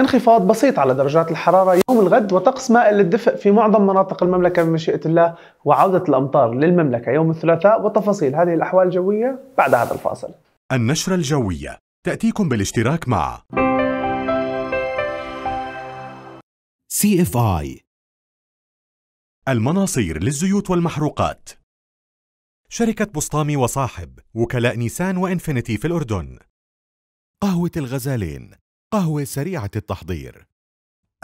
انخفاض بسيط على درجات الحرارة يوم الغد وطقس مائل للدفء في معظم مناطق المملكة بمشيئة الله وعودة الأمطار للمملكة يوم الثلاثاء وتفاصيل هذه الأحوال الجوية بعد هذا الفاصل النشرة الجوية تأتيكم بالاشتراك مع CFI المناصير للزيوت والمحروقات شركة بسطامي وصاحب وكلاء نيسان وإنفينيتي في الأردن قهوة الغزالين قهوة سريعة التحضير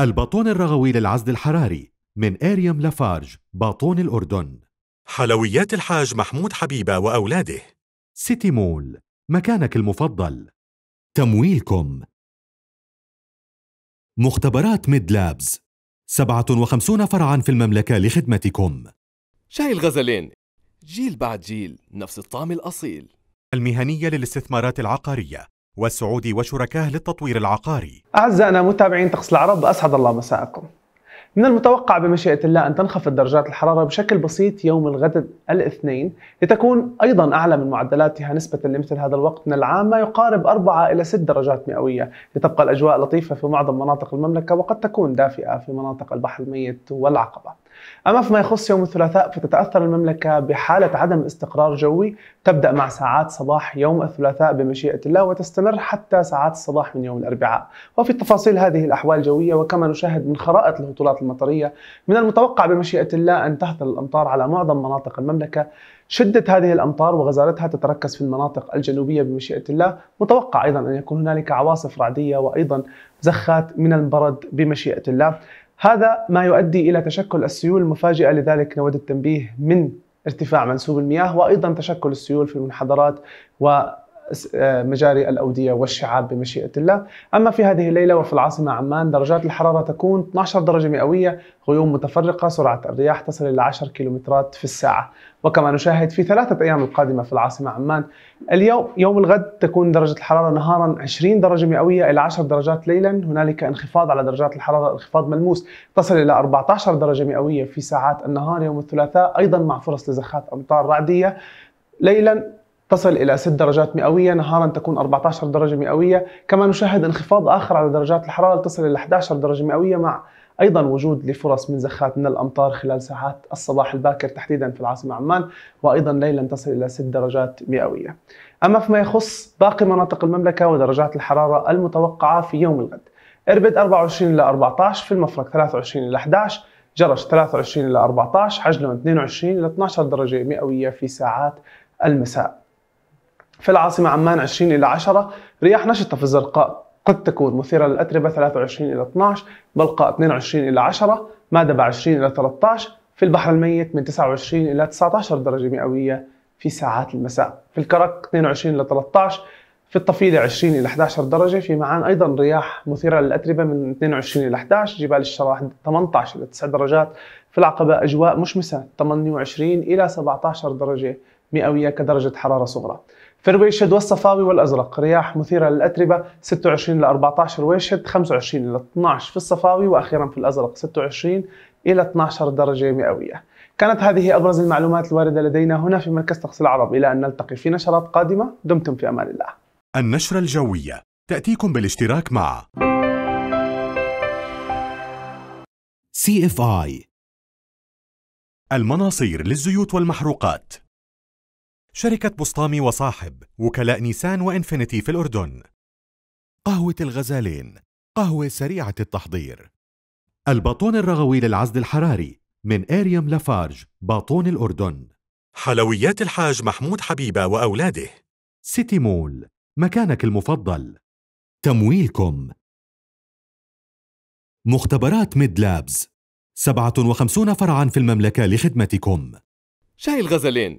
الباطون الرغوي للعزل الحراري من آريم لافارج باطون الأردن حلويات الحاج محمود حبيبة وأولاده سيتي مول مكانك المفضل تمويلكم مختبرات ميد لابز 57 فرعا في المملكة لخدمتكم شاي الغزلين جيل بعد جيل نفس الطعم الأصيل المهنية للاستثمارات العقارية والسعودي وشركاه للتطوير العقاري أعزائنا متابعين تقص العرب أسعد الله مساءكم من المتوقع بمشيئة الله أن تنخفض درجات الحرارة بشكل بسيط يوم الغد الاثنين لتكون أيضا أعلى من معدلاتها نسبة لمثل هذا الوقت من العام ما يقارب 4 إلى 6 درجات مئوية لتبقى الأجواء لطيفة في معظم مناطق المملكة وقد تكون دافئة في مناطق البحر الميت والعقبة أما فيما يخص يوم الثلاثاء فتتأثر المملكة بحالة عدم استقرار جوي تبدأ مع ساعات صباح يوم الثلاثاء بمشيئة الله وتستمر حتى ساعات الصباح من يوم الأربعاء وفي تفاصيل هذه الأحوال الجوية وكما نشاهد من خرائط الهطولات المطرية من المتوقع بمشيئة الله أن تهطل الأمطار على معظم مناطق المملكة شدة هذه الأمطار وغزارتها تتركز في المناطق الجنوبية بمشيئة الله متوقع أيضا أن يكون هنالك عواصف رعدية وأيضا زخات من البرد بمشيئة الله هذا ما يؤدي إلى تشكل السيول المفاجئة لذلك نود التنبيه من ارتفاع منسوب المياه وأيضا تشكل السيول في المنحدرات و آه، مجاري الأودية والشعاب بمشيئة الله أما في هذه الليلة وفي العاصمة عمان درجات الحرارة تكون 12 درجة مئوية غيوم متفرقة سرعة الرياح تصل إلى 10 كيلومترات في الساعة وكما نشاهد في ثلاثة أيام القادمة في العاصمة عمان اليوم يوم الغد تكون درجة الحرارة نهارا 20 درجة مئوية إلى 10 درجات ليلا هنالك انخفاض على درجات الحرارة انخفاض ملموس تصل إلى 14 درجة مئوية في ساعات النهار يوم الثلاثاء أيضا مع فرص لزخات أمطار رعدية ليلا تصل إلى 6 درجات مئوية نهارا تكون 14 درجة مئوية كما نشاهد انخفاض آخر على درجات الحرارة تصل إلى 11 درجة مئوية مع أيضا وجود لفرص من زخات من الأمطار خلال ساعات الصباح الباكر تحديدا في العاصمة عمان وأيضا ليلا تصل إلى 6 درجات مئوية أما فيما يخص باقي مناطق المملكة ودرجات الحرارة المتوقعة في يوم الغد إربد 24 إلى 14 في المفرق 23 إلى 11 جرش 23 إلى 14 حجلون 22 إلى 12 درجة مئوية في ساعات المساء في العاصمة عمان 20 إلى 10 رياح نشطة في الزرقاء قد تكون مثيرة للأتربة 23 إلى 12 بلقاء 22 إلى 10 مادبة 20 إلى 13 في البحر الميت من 29 إلى 19 درجة مئوية في ساعات المساء في الكرك 22 إلى 13 في الطفيلة 20 إلى 11 درجة في معان أيضا رياح مثيرة للأتربة من 22 إلى 11 جبال الشراح 18 إلى 9 درجات في العقبة أجواء مشمسة 28 إلى 17 درجة مئوية كدرجة حرارة صغرى في الويشد والصفاوي والأزرق رياح مثيرة للأتربة 26 إلى 14 ويشد 25 إلى 12 في الصفاوي وأخيرا في الأزرق 26 إلى 12 درجة مئوية كانت هذه أبرز المعلومات الواردة لدينا هنا في مركز تقصي العرب إلى أن نلتقي في نشرات قادمة دمتم في أمان الله النشرة الجوية تأتيكم بالاشتراك مع CFI المناصير للزيوت والمحروقات شركة بسطامي وصاحب وكلاء نيسان وإنفينيتي في الأردن قهوة الغزالين قهوة سريعة التحضير الباطون الرغوي للعزل الحراري من إيريم لافارج باطون الأردن حلويات الحاج محمود حبيبة وأولاده سيتي مول مكانك المفضل تمويلكم مختبرات ميد لابز 57 فرعا في المملكة لخدمتكم شاي الغزلين